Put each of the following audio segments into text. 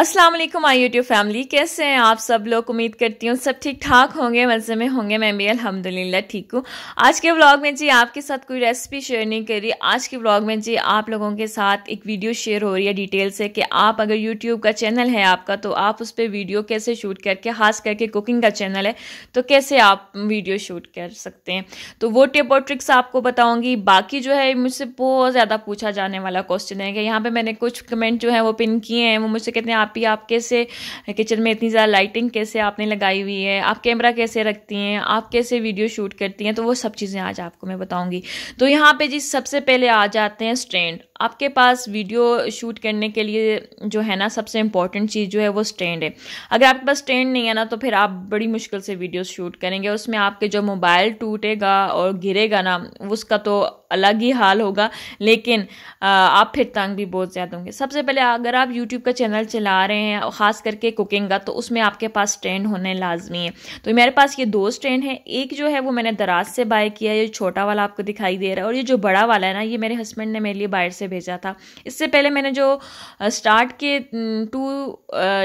असलम आई YouTube family कैसे हैं आप सब लोग उम्मीद करती हूँ सब ठीक ठाक होंगे मज़े में होंगे मैं भी अलहमदिल्ला ठीक हूँ आज के व्लॉग में जी आपके साथ कोई रेसिपी शेयर नहीं कर रही आज के व्लॉग में जी आप लोगों के साथ एक वीडियो शेयर हो रही है डिटेल से कि आप अगर यूट्यूब का चैनल है आपका तो आप उस पर वीडियो कैसे शूट करके खास करके कुकिंग का चैनल है तो कैसे आप वीडियो शूट कर सकते हैं तो वो टिप और ट्रिक्स आपको बताऊँगी बाकी जो है मुझसे बहुत ज़्यादा पूछा जाने वाला क्वेश्चन है कि यहाँ पर मैंने कुछ कमेंट जो है वो पिन किए हैं वो मुझसे कहते हैं आप ही आप कैसे किचन में इतनी ज़्यादा लाइटिंग कैसे आपने लगाई हुई है आप कैमरा कैसे रखती हैं आप कैसे वीडियो शूट करती हैं तो वो सब चीज़ें आज आपको मैं बताऊँगी तो यहाँ पर जी सबसे पहले आ जाते हैं स्टैंड आपके पास वीडियो शूट करने के लिए जो है ना सबसे इम्पॉर्टेंट चीज़ जो है वो स्टैंड है अगर आपके पास स्टैंड नहीं है ना तो फिर आप बड़ी मुश्किल से वीडियो शूट करेंगे उसमें आपके जो मोबाइल टूटेगा और गिरेगा ना उसका तो अलग ही हाल होगा लेकिन आप फिर तंग भी बहुत ज़्यादा होंगे सबसे पहले अगर आप यूट्यूब का चैनल चला रहे हैं ख़ास करके कुकिंग का तो उसमें आपके पास ट्रेंड होने लाजमी है तो मेरे पास ये दो स्ट्रेंड है एक जो है वो मैंने दराज से बाय किया ये छोटा वाला आपको दिखाई दे रहा है और ये जो बड़ा वाला है ना ये मेरे हस्बैंड ने मेरे लिए बाहर से भेजा था इससे पहले मैंने जो स्टार्ट के टू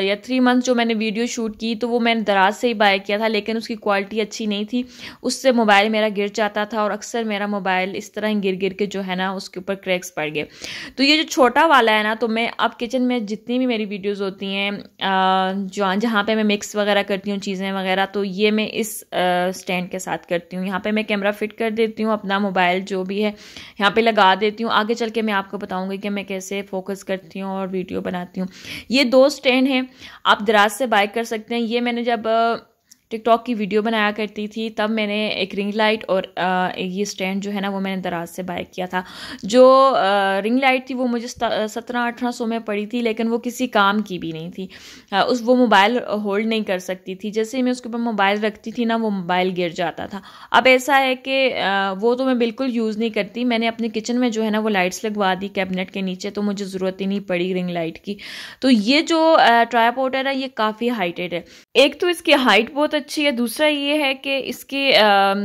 या थ्री मंथ जो मैंने वीडियो शूट की तो वो मैंने दराज से ही बाय किया था लेकिन उसकी क्वालिटी अच्छी नहीं थी उससे मोबाइल मेरा गिर जाता था और अक्सर मेरा मोबाइल इस तरह में गिर गिर के जो है ना उसके ऊपर क्रैक्स पड़ गए तो ये जो छोटा वाला है ना तो मैं अब किचन में जितनी भी मेरी वीडियोज़ होती हैं जो जहाँ पर मैं मिक्स वगैरह करती हूँ चीज़ें वगैरह तो ये मैं इस स्टैंड के साथ करती हूँ यहाँ पर मैं कैमरा फिट कर देती हूँ अपना मोबाइल जो भी है यहाँ पर लगा देती हूँ आगे चल के मैं आपको बताऊँगी कि मैं कैसे फोकस करती हूँ और वीडियो बनाती हूँ ये दो स्टैंड हैं आप दराज से बाय कर सकते हैं ये मैंने जब टिकटॉक की वीडियो बनाया करती थी तब मैंने एक रिंग लाइट और ये स्टैंड जो है ना वो मैंने दराज से बाय किया था जो रिंग लाइट थी वो मुझे सत्रह अठारह सौ में पड़ी थी लेकिन वो किसी काम की भी नहीं थी उस वो मोबाइल होल्ड नहीं कर सकती थी जैसे ही मैं उसके ऊपर मोबाइल रखती थी ना वो मोबाइल गिर जाता था अब ऐसा है कि वो तो मैं बिल्कुल यूज़ नहीं करती मैंने अपने किचन में जो है ना वो लाइट्स लगवा दी कैबिनेट के नीचे तो मुझे ज़रूरत ही नहीं पड़ी रिंग लाइट की तो ये जो ट्राईपोर्टर है ये काफ़ी हाइटेड है एक तो इसकी हाइट बहुत अच्छी है दूसरा ये है कि इसके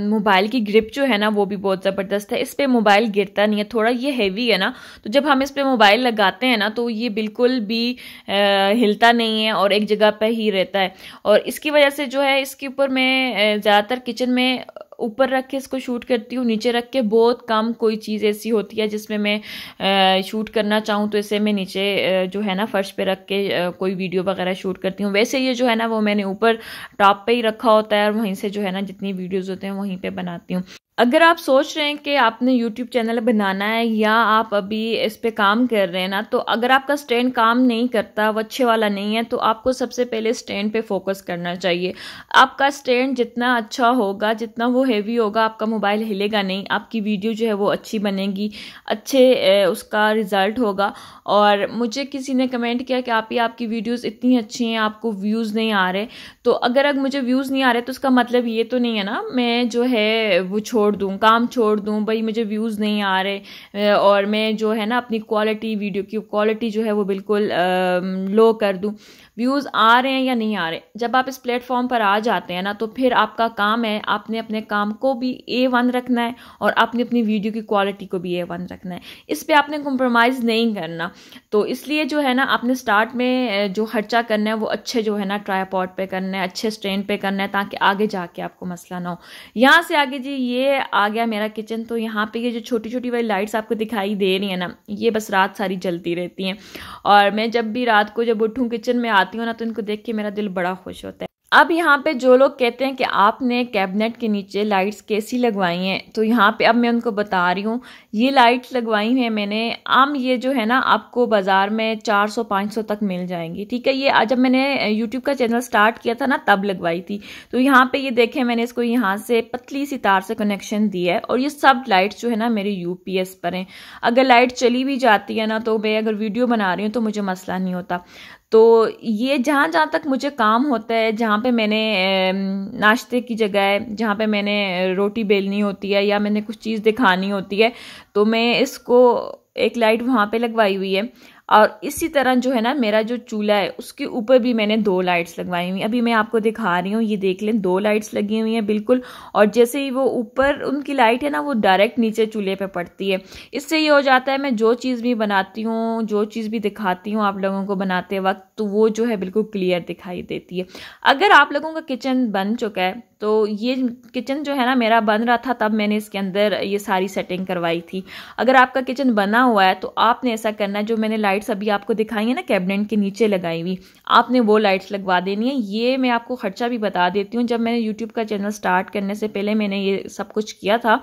मोबाइल की ग्रिप जो है ना वो भी बहुत ज़बरदस्त है इस पर मोबाइल गिरता नहीं है थोड़ा ये हैवी है ना तो जब हम इस पर मोबाइल लगाते हैं ना तो ये बिल्कुल भी आ, हिलता नहीं है और एक जगह पर ही रहता है और इसकी वजह से जो है इसके ऊपर मैं ज़्यादातर किचन में ऊपर रख के इसको शूट करती हूँ नीचे रख के बहुत कम कोई चीज़ ऐसी होती है जिसमें मैं शूट करना चाहूँ तो इसे मैं नीचे जो है ना फ़र्श पे रख के कोई वीडियो वगैरह शूट करती हूँ वैसे ये जो है ना वो मैंने ऊपर टॉप पे ही रखा होता है और वहीं से जो है ना जितनी वीडियोज़ होते हैं वहीं पर बनाती हूँ अगर आप सोच रहे हैं कि आपने यूट्यूब चैनल बनाना है या आप अभी इस पे काम कर रहे हैं ना तो अगर आपका स्टैंड काम नहीं करता वो अच्छे वाला नहीं है तो आपको सबसे पहले स्टैंड पे फोकस करना चाहिए आपका स्टैंड जितना अच्छा होगा जितना वो हेवी होगा आपका मोबाइल हिलेगा नहीं आपकी वीडियो जो है वो अच्छी बनेगी अच्छे उसका रिज़ल्ट होगा और मुझे किसी ने कमेंट किया कि आप ही आपकी वीडियोज़ इतनी अच्छी हैं आपको व्यूज़ नहीं आ रहे तो अगर मुझे व्यूज़ नहीं आ रहे तो उसका मतलब ये तो नहीं है ना मैं जो है वो छोड़ छोड़ दूँ काम छोड़ दूँ भाई मुझे व्यूज़ नहीं आ रहे और मैं जो है ना अपनी क्वालिटी वीडियो की क्वालिटी जो है वो बिल्कुल लो कर दूँ व्यूज़ आ रहे हैं या नहीं आ रहे जब आप इस प्लेटफॉर्म पर आ जाते हैं ना तो फिर आपका काम है आपने अपने काम को भी ए वन रखना है और आपने अपनी वीडियो की क्वालिटी को भी ए वन रखना है इस पर आपने कॉम्प्रोमाइज़ नहीं करना तो इसलिए जो है ना आपने स्टार्ट में जो खर्चा करना है वो अच्छे जो है ना ट्राईपॉड पर करना है अच्छे स्ट्रेन पे करना है ताकि आगे जाके आपको मसला ना हो यहाँ से आगे जी ये आ गया मेरा किचन तो यहाँ पे ये जो छोटी छोटी वाली लाइट्स आपको दिखाई दे रही है ना ये बस रात सारी जलती रहती हैं और मैं जब भी रात को जब उठूँ किचन में आ खाती हूँ ना तो इनको देख के मेरा दिल बड़ा खुश होता है अब यहाँ पे जो लोग कहते हैं कि आपने कैबिनेट के नीचे लाइट्स कैसी लगवाई हैं तो यहाँ पे अब मैं उनको बता रही हूँ ये लाइट्स लगवाई हैं मैंने आम ये जो है ना आपको बाज़ार में 400-500 तक मिल जाएंगी ठीक है ये जब मैंने YouTube का चैनल स्टार्ट किया था ना तब लगवाई थी तो यहाँ पे ये देखें मैंने इसको यहाँ से पतली सी तार से कनेक्शन दिया है और ये सब लाइट्स जो है ना मेरे यू पर हैं अगर लाइट चली भी जाती है ना तो मैं अगर वीडियो बना रही हूँ तो मुझे मसला नहीं होता तो ये जहाँ जहाँ तक मुझे काम होता है जहाँ पे मैंने नाश्ते की जगह जहाँ पे मैंने रोटी बेलनी होती है या मैंने कुछ चीज़ दिखानी होती है तो मैं इसको एक लाइट वहाँ पे लगवाई हुई है और इसी तरह जो है ना मेरा जो चूल्हा है उसके ऊपर भी मैंने दो लाइट्स लगवाई हुई अभी मैं आपको दिखा रही हूँ ये देख लें दो लाइट्स लगी हुई हैं बिल्कुल और जैसे ही वो ऊपर उनकी लाइट है ना वो डायरेक्ट नीचे चूल्हे पर पड़ती है इससे ये हो जाता है मैं जो चीज़ भी बनाती हूँ जो चीज़ भी दिखाती हूँ आप लोगों को बनाते वक्त तो वो जो है बिल्कुल क्लियर दिखाई देती है अगर आप लोगों का किचन बन चुका है तो ये किचन जो है ना मेरा बन रहा था तब मैंने इसके अंदर ये सारी सेटिंग करवाई थी अगर आपका किचन बना हुआ है तो आपने ऐसा करना है जो मैंने लाइट्स अभी आपको दिखाई है ना कैबिनेट के नीचे लगाई हुई आपने वो लाइट्स लगवा देनी है ये मैं आपको खर्चा भी बता देती हूँ जब मैंने यूट्यूब का चैनल स्टार्ट करने से पहले मैंने ये सब कुछ किया था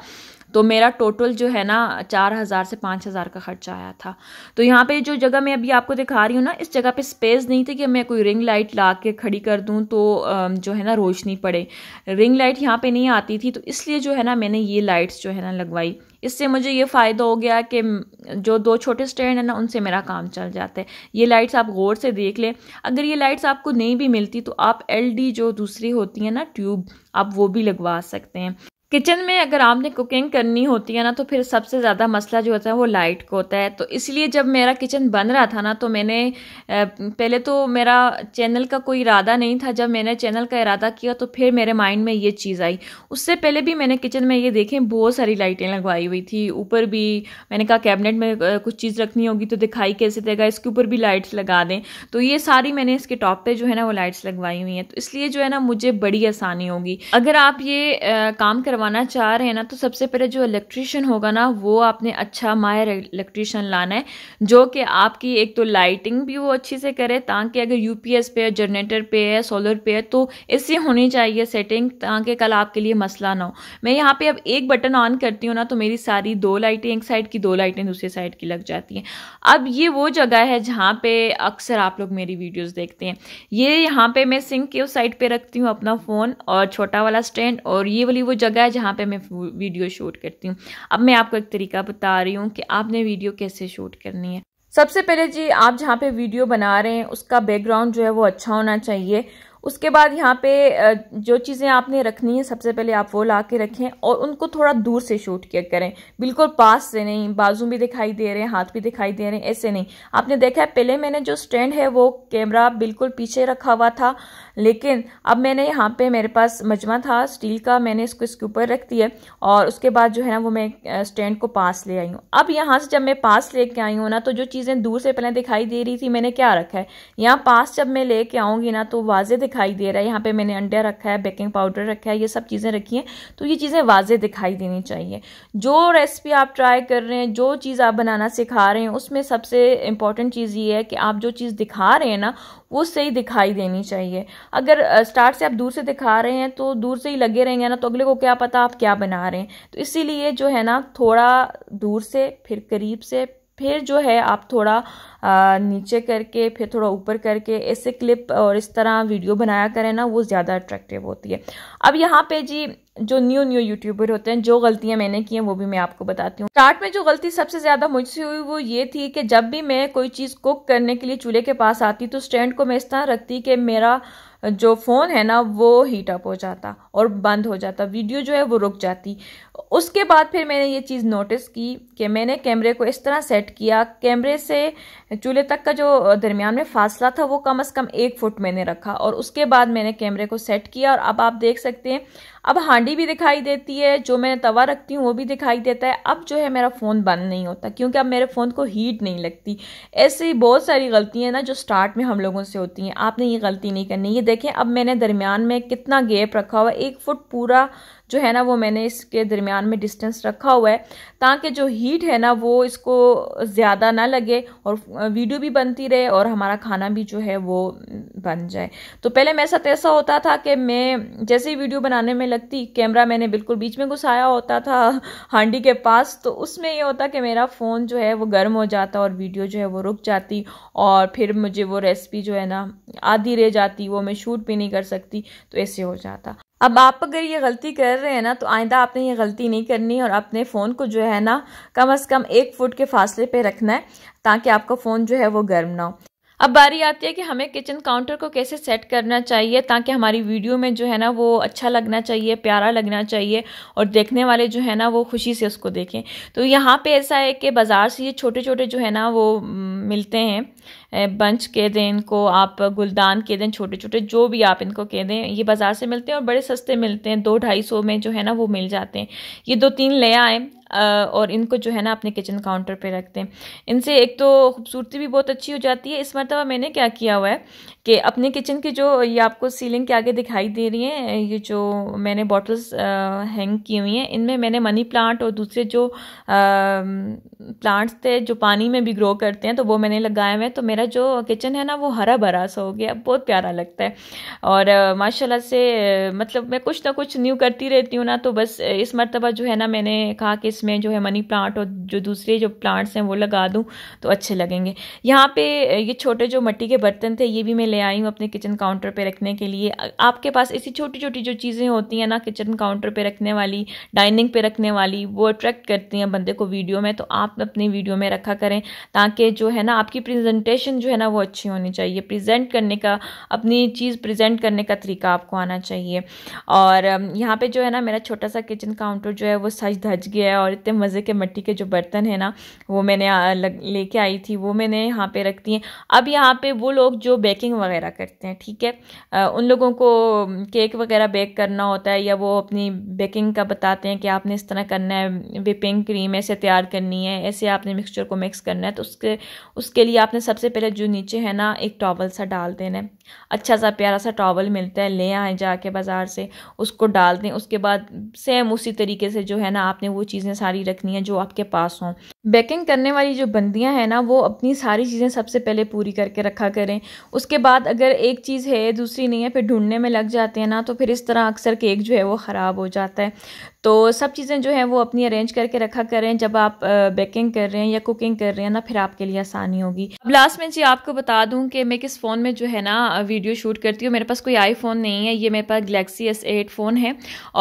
तो मेरा टोटल जो है ना चार हज़ार से पाँच हज़ार का खर्चा आया था तो यहाँ पे जो जगह मैं अभी आपको दिखा रही हूँ ना इस जगह पे स्पेस नहीं थी कि मैं कोई रिंग लाइट ला के खड़ी कर दूँ तो जो है ना रोशनी पड़े रिंग लाइट यहाँ पर नहीं आती थी तो इसलिए जो है ना मैंने ये लाइट्स जो है ना लगवाई इससे मुझे ये फ़ायदा हो गया कि जो दो छोटे स्टैंड है ना उनसे मेरा काम चल जाता है ये लाइट्स आप गौर से देख लें अगर ये लाइट्स आपको नहीं भी मिलती तो आप एलडी जो दूसरी होती है ना ट्यूब आप वो भी लगवा सकते हैं किचन में अगर आपने कुकिंग करनी होती है ना तो फिर सबसे ज़्यादा मसला जो होता है वो लाइट को होता है तो इसलिए जब मेरा किचन बन रहा था ना तो मैंने पहले तो मेरा चैनल का कोई इरादा नहीं था जब मैंने चैनल का इरादा किया तो फिर मेरे माइंड में ये चीज़ आई उससे पहले भी मैंने किचन में ये देखें बहुत सारी लाइटें लगवाई हुई थी ऊपर भी मैंने कहा कैबिनेट में कुछ चीज़ रखनी होगी तो दिखाई कैसे देगा इसके ऊपर भी लाइट्स लगा दें तो ये सारी मैंने इसके टॉप पर जो है ना वो लाइट्स लगवाई हुई हैं तो इसलिए जो है ना मुझे बड़ी आसानी होगी अगर आप ये काम करवा करवाना चाह रहे हैं ना तो सबसे पहले जो इलेक्ट्रिशियन होगा ना वो आपने अच्छा माहिर इलेक्ट्रिशियन लाना है जो कि आपकी एक तो लाइटिंग भी वो अच्छी से करे ताकि अगर यूपीएस पे है जनरेटर पे है सोलर पे है तो इससे होनी चाहिए सेटिंग ताकि कल आपके लिए मसला ना हो मैं यहाँ पे अब एक बटन ऑन करती हूँ ना तो मेरी सारी दो लाइटें एक साइड की दो लाइटें दूसरी साइड की लग जाती हैं अब ये वो जगह है जहाँ पे अक्सर आप लोग मेरी वीडियोज देखते हैं ये यहाँ पे मैं सिंक के उस साइड पे रखती हूँ अपना फ़ोन और छोटा वाला स्टैंड और ये वाली वो जगह है जहाँ पे मैं वीडियो शूट करती हूँ अब मैं आपको एक तरीका बता रही हूँ कि आपने वीडियो कैसे शूट करनी है सबसे पहले जी आप जहाँ पे वीडियो बना रहे हैं उसका बैकग्राउंड जो है वो अच्छा होना चाहिए उसके बाद यहाँ पे जो चीज़ें आपने रखनी है सबसे पहले आप वो ला के रखें और उनको थोड़ा दूर से शूट किया करें बिल्कुल पास से नहीं बाजू भी दिखाई दे रहे हैं हाथ भी दिखाई दे रहे हैं ऐसे नहीं आपने देखा है पहले मैंने जो स्टैंड है वो कैमरा बिल्कुल पीछे रखा हुआ था लेकिन अब मैंने यहाँ पे मेरे पास मजमा था स्टील का मैंने इसको इसके ऊपर रख दिया और उसके बाद जो है ना वो मैं स्टैंड को पास ले आई हूँ अब यहाँ से जब मैं पास लेके आई हूँ ना तो जो चीज़ें दूर से पहले दिखाई दे रही थी मैंने क्या रखा है यहाँ पास जब मैं लेके आऊँगी ना तो वाजे दिखाई दे रहा है यहाँ पे मैंने अंडा रखा है बेकिंग पाउडर रखा है ये सब चीज़ें रखी हैं तो ये चीज़ें वाजे दिखाई देनी चाहिए जो रेसिपी आप ट्राई कर रहे हैं जो चीज़ आप बनाना सिखा रहे हैं उसमें सबसे इम्पॉर्टेंट चीज़ ये है कि आप जो चीज़ दिखा रहे हैं ना वो सही दिखाई देनी चाहिए अगर स्टार्ट से आप दूर से दिखा रहे हैं तो दूर से ही लगे रहेंगे ना तो अगले को क्या पता आप क्या बना रहे हैं तो इसीलिए जो है ना थोड़ा दूर से फिर करीब से फिर जो है आप थोड़ा नीचे करके फिर थोड़ा ऊपर करके ऐसे क्लिप और इस तरह वीडियो बनाया करें ना वो ज़्यादा अट्रैक्टिव होती है अब यहाँ पे जी जो न्यू न्यू यूट्यूबर होते हैं जो गलतियां मैंने की हैं वो भी मैं आपको बताती हूँ स्टार्ट में जो गलती सबसे ज़्यादा मुझसे हुई वो ये थी कि जब भी मैं कोई चीज़ कुक करने के लिए चूल्हे के पास आती तो स्टैंड को मैं इस तरह रखती कि मेरा जो फ़ोन है ना वो हीट अप हो जाता और बंद हो जाता वीडियो जो है वो रुक जाती उसके बाद फिर मैंने ये चीज़ नोटिस की कि मैंने कैमरे को इस तरह सेट किया कैमरे से चूल्हे तक का जो दरमियान में फासला था वो कम अज़ कम एक फ़ुट मैंने रखा और उसके बाद मैंने कैमरे को सेट किया और अब आप देख सकते हैं अब हांडी भी दिखाई देती है जो मैं तवा रखती हूँ वो भी दिखाई देता है अब जो है मेरा फ़ोन बंद नहीं होता क्योंकि अब मेरे फ़ोन को हीट नहीं लगती ऐसी बहुत सारी गलतियाँ ना जो स्टार्ट में हम लोगों से होती हैं आपने ये गलती नहीं करनी ये देखें अब मैंने दरमियान में कितना गैप रखा हुआ एक फुट पूरा जो है ना वो मैंने इसके दरमियान में डिस्टेंस रखा हुआ है ताकि जो हीट है ना वो इसको ज़्यादा ना लगे और वीडियो भी बनती रहे और हमारा खाना भी जो है वो बन जाए तो पहले मेरे साथ ऐसा होता था कि मैं जैसे ही वीडियो बनाने में लगती कैमरा मैंने बिल्कुल बीच में घुसाया होता था हांडी के पास तो उसमें ये होता कि मेरा फ़ोन जो है वो गर्म हो जाता और वीडियो जो है वो रुक जाती और फिर मुझे वो रेसिपी जो है ना आधी रह जाती वो मैं शूट भी नहीं कर सकती तो ऐसे हो जाता अब आप अगर ये गलती कर रहे हैं ना तो आइंदा आपने ये गलती नहीं करनी और अपने फ़ोन को जो है ना कम अज़ कम एक फ़ुट के फासले पे रखना है ताकि आपका फ़ोन जो है वो गर्म ना हो अब बारी आती है कि हमें किचन काउंटर को कैसे सेट करना चाहिए ताकि हमारी वीडियो में जो है ना वो अच्छा लगना चाहिए प्यारा लगना चाहिए और देखने वाले जो है ना वो खुशी से उसको देखें तो यहाँ पे ऐसा है कि बाज़ार से ये छोटे छोटे जो है ना वो मिलते हैं बंच कह दें इनको आप गुलदान कह दें छोटे छोटे जो भी आप इनको कह दें ये बाज़ार से मिलते हैं और बड़े सस्ते मिलते हैं दो ढाई सौ में जो है ना वो मिल जाते हैं ये दो तीन ले आए और इनको जो है ना अपने किचन काउंटर पे रखते हैं इनसे एक तो खूबसूरती भी बहुत अच्छी हो जाती है इस मरतबा मैंने क्या किया हुआ है कि अपने किचन की जो ये आपको सीलिंग के आगे दिखाई दे रही हैं ये जो मैंने बॉटल्स हैंग की हुई हैं इनमें मैंने मनी प्लांट और दूसरे जो प्लांट्स थे जो पानी में भी ग्रो करते हैं तो वो मैंने लगाए हुए हैं तो मेरा जो किचन है ना वो हरा भरा सा हो गया बहुत प्यारा लगता है और माशाल्लाह से मतलब मैं कुछ ना कुछ न्यू करती रहती हूँ ना तो बस इस मरतबा जो है ना मैंने कहा कि इसमें जो है मनी प्लांट और जो दूसरे जो प्लांट्स हैं वो लगा दूँ तो अच्छे लगेंगे यहाँ पर ये छोटे जो मट्टी के बर्तन थे ये भी मैं ले आई हूँ अपने किचन काउंटर पर रखने के लिए आपके पास ऐसी छोटी छोटी जो चीज़ें होती हैं ना किचन काउंटर पर रखने वाली डाइनिंग पर रखने वाली वो अट्रैक्ट करती हैं बंदे को वीडियो में तो आप आप अपनी वीडियो में रखा करें ताकि जो है ना आपकी प्रेजेंटेशन जो है ना वो अच्छी होनी चाहिए प्रेजेंट करने का अपनी चीज़ प्रेजेंट करने का तरीका आपको आना चाहिए और यहाँ पे जो है ना मेरा छोटा सा किचन काउंटर जो है वो सज धज गया है और इतने मज़े के मट्टी के जो बर्तन है ना वो मैंने लेके आई थी वो मैंने यहाँ पर रख दी हैं अब यहाँ पर वो लोग जो बेकिंग वगैरह करते हैं ठीक है उन लोगों को केक वगैरह बेक करना होता है या वो अपनी बेकिंग का बताते हैं कि आपने इस तरह करना है विपिंग क्रीम ऐसे तैयार करनी है है ऐसे आपने मिक्सचर को मिक्स करना है तो उसके उसके लिए आपने सबसे पहले जो नीचे है ना एक टॉवल सा डाल देना है अच्छा सा प्यारा सा टॉवल मिलता है ले आए जाके बाज़ार से उसको डाल दें उसके बाद सेम उसी तरीके से जो है ना आपने वो चीज़ें सारी रखनी है जो आपके पास हों बैकिंग करने वाली जो बंदियां हैं ना वो अपनी सारी चीज़ें सबसे पहले पूरी करके रखा करें उसके बाद अगर एक चीज़ है दूसरी नहीं है फिर ढूंढने में लग जाते हैं ना तो फिर इस तरह अक्सर केक जो है वो ख़राब हो जाता है तो सब चीज़ें जो हैं वो अपनी अरेंज करके रखा करें जब आप बेकिंग कर रहे हैं या कुकिंग कर रहे हैं ना फिर आपके लिए आसानी होगी अब लास्ट में जी आपको बता दूँ कि मैं किस फ़ोन में जो है ना वीडियो शूट करती हूँ मेरे पास कोई आईफोन नहीं है ये मेरे पास गलेक्सी एस एट फ़ोन है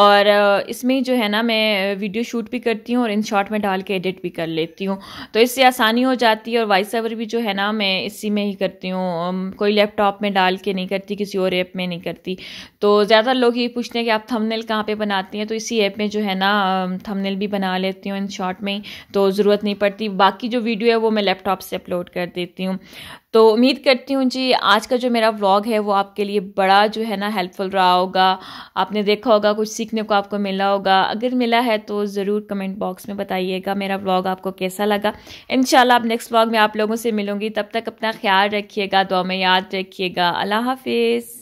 और इसमें जो है ना मैं वीडियो शूट भी करती हूँ और इन शॉर्ट में डाल के एडिट भी कर लेती लेती हूँ तो इससे आसानी हो जाती है और वॉइस ओवर भी जो है ना मैं इसी में ही करती हूँ कोई लैपटॉप में डाल के नहीं करती किसी और ऐप में नहीं करती तो ज़्यादा लोग ये पूछते हैं कि आप थंबनेल कहाँ पे बनाती हैं तो इसी ऐप में जो है ना थंबनेल भी बना लेती हूँ इन शॉर्ट में तो ज़रूरत नहीं पड़ती बाकी जो वीडियो है वो मैं लैपटॉप से अपलोड कर देती हूँ तो उम्मीद करती हूँ जी आज का जो मेरा व्लॉग है वो आपके लिए बड़ा जो है ना हेल्पफुल रहा होगा आपने देखा होगा कुछ सीखने को आपको मिला होगा अगर मिला है तो ज़रूर कमेंट बॉक्स में बताइएगा मेरा व्लॉग आपको कैसा लगा इन अब नेक्स्ट ब्लॉग में आप लोगों से मिलूंगी तब तक अपना ख्याल रखिएगा दुआ में याद रखिएगा अल्लाह हाफिज़